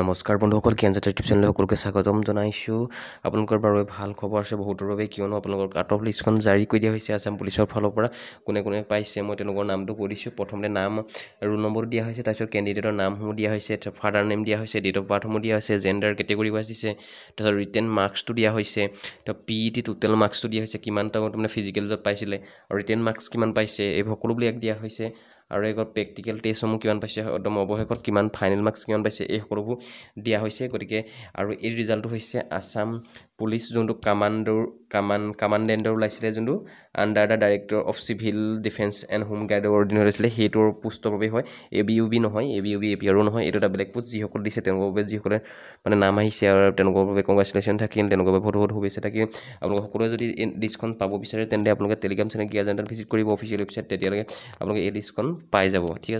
নমস্কাৰ বন্ধুসকল কেঞ্জাতা ইউটিউব চেনেলত সকলোকে স্বাগতম জনাইছোঁ আপোনালোকৰ বাৰু ভাল খবৰ আছে বহুতৰ বাবে কিয়নো আপোনালোকৰ কাট অফ লিষ্টখন জাৰি কৰি দিয়া হৈছে আছাম পুলিচৰ ফালৰ পৰা কোনে কোনে পাইছে মই তেওঁলোকৰ নামটো কৈ দিছোঁ প্ৰথমতে নাম ৰোল নম্বৰটো দিয়া হৈছে তাৰপিছত কেণ্ডিডেটৰ নামসমূহ দিয়া হৈছে ফাদাৰ নেম দিয়া হৈছে ডেট অফ বাৰ্থসমূহ দিয়া হৈছে জেণ্ডাৰ কেটেগৰি ৱাইজ দিছে তাৰপিছত ৰিটেন মাৰ্কছটো দিয়া হৈছে তাৰপিছত পি ই টি টোটেল মাৰ্কছটো দিয়া হৈছে কিমান টাইম তাৰমানে ফিজিকেল জব পাইছিলে আৰু ৰিটেন মাৰ্কছ কিমান পাইছে এই সকলোবিলাক দিয়া হৈছে আৰু এই প্ৰেক্টিকেল টেষ্টসমূহ কিমান পাইছে একদম অৱশেষত কিমান ফাইনেল মাৰ্কছ কিমান পাইছে এই সকলোবোৰ দিয়া হৈছে গতিকে আৰু এই ৰিজাল্টটো হৈছে আছাম পুলিচ যোনটো কামাণ্ডৰ কামাণ্ড কামাণ্ডেণ্টৰ ওলাইছিলে যোনটো under the director of civil defence and home গাৰ্ডৰ অৰ্ডিনৰ আছিলে সেইটোৰ পোষ্টৰ বাবে হয় এ বি ইউ বি নহয় A B U B A P আৰু নহয় এইটো এটা বেলেগ পোষ্ট যিসকল দিছে তেওঁলোকৰ বাবে যিসকলে মানে নাম আহিছে আৰু তেওঁলোকৰ বাবে কংগ্ৰেচুলেশ্যন থাকিল তেওঁলোকৰ বাবে বহুত বহুত শুভেচ্ছা থাকিল আপোনালোকে সকলোৱে যদি এই লিষ্টখন পাব বিচাৰে তেন্তে আপোনালোকে টেলিগ্ৰাম চেনেল গিয়া জেনেল ভিজিট কৰিব অফিচিয়েল ৱেবছাইট তেতিয়ালৈকে আপোনালোকে এই লিষ্টখন পাই যাব ঠিক আছে